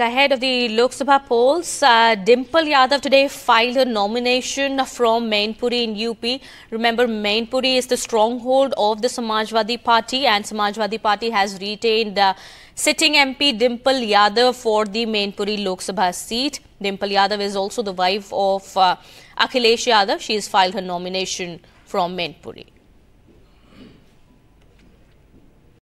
Ahead of the Lok Sabha polls, uh, Dimple Yadav today filed her nomination from Mainpuri in UP. Remember, Mainpuri is the stronghold of the Samajwadi Party and Samajwadi Party has retained uh, sitting MP Dimple Yadav for the Mainpuri Lok Sabha seat. Dimple Yadav is also the wife of uh, Akhilesh Yadav. She has filed her nomination from Mainpuri.